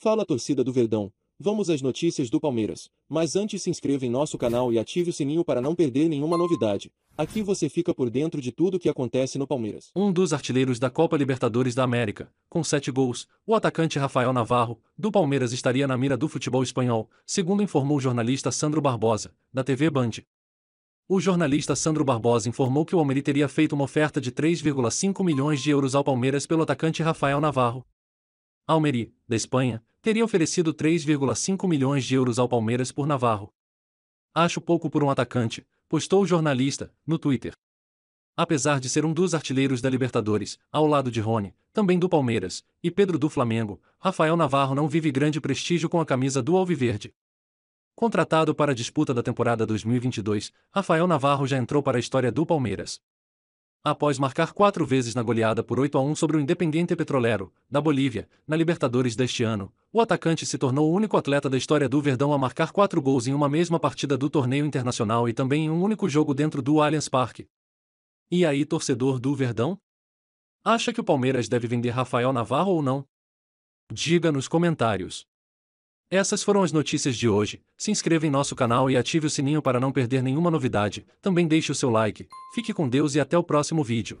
Fala torcida do Verdão, vamos às notícias do Palmeiras, mas antes se inscreva em nosso canal e ative o sininho para não perder nenhuma novidade. Aqui você fica por dentro de tudo o que acontece no Palmeiras. Um dos artilheiros da Copa Libertadores da América, com sete gols, o atacante Rafael Navarro, do Palmeiras estaria na mira do futebol espanhol, segundo informou o jornalista Sandro Barbosa, da TV Band. O jornalista Sandro Barbosa informou que o Almeri teria feito uma oferta de 3,5 milhões de euros ao Palmeiras pelo atacante Rafael Navarro. Almeri, da Espanha, teria oferecido 3,5 milhões de euros ao Palmeiras por Navarro. Acho pouco por um atacante, postou o jornalista, no Twitter. Apesar de ser um dos artilheiros da Libertadores, ao lado de Rony, também do Palmeiras, e Pedro do Flamengo, Rafael Navarro não vive grande prestígio com a camisa do Alviverde. Contratado para a disputa da temporada 2022, Rafael Navarro já entrou para a história do Palmeiras após marcar quatro vezes na goleada por 8 a 1 sobre o Independiente Petrolero, da Bolívia, na Libertadores deste ano, o atacante se tornou o único atleta da história do Verdão a marcar quatro gols em uma mesma partida do torneio internacional e também em um único jogo dentro do Allianz Parque. E aí, torcedor do Verdão? Acha que o Palmeiras deve vender Rafael Navarro ou não? Diga nos comentários. Essas foram as notícias de hoje. Se inscreva em nosso canal e ative o sininho para não perder nenhuma novidade. Também deixe o seu like. Fique com Deus e até o próximo vídeo.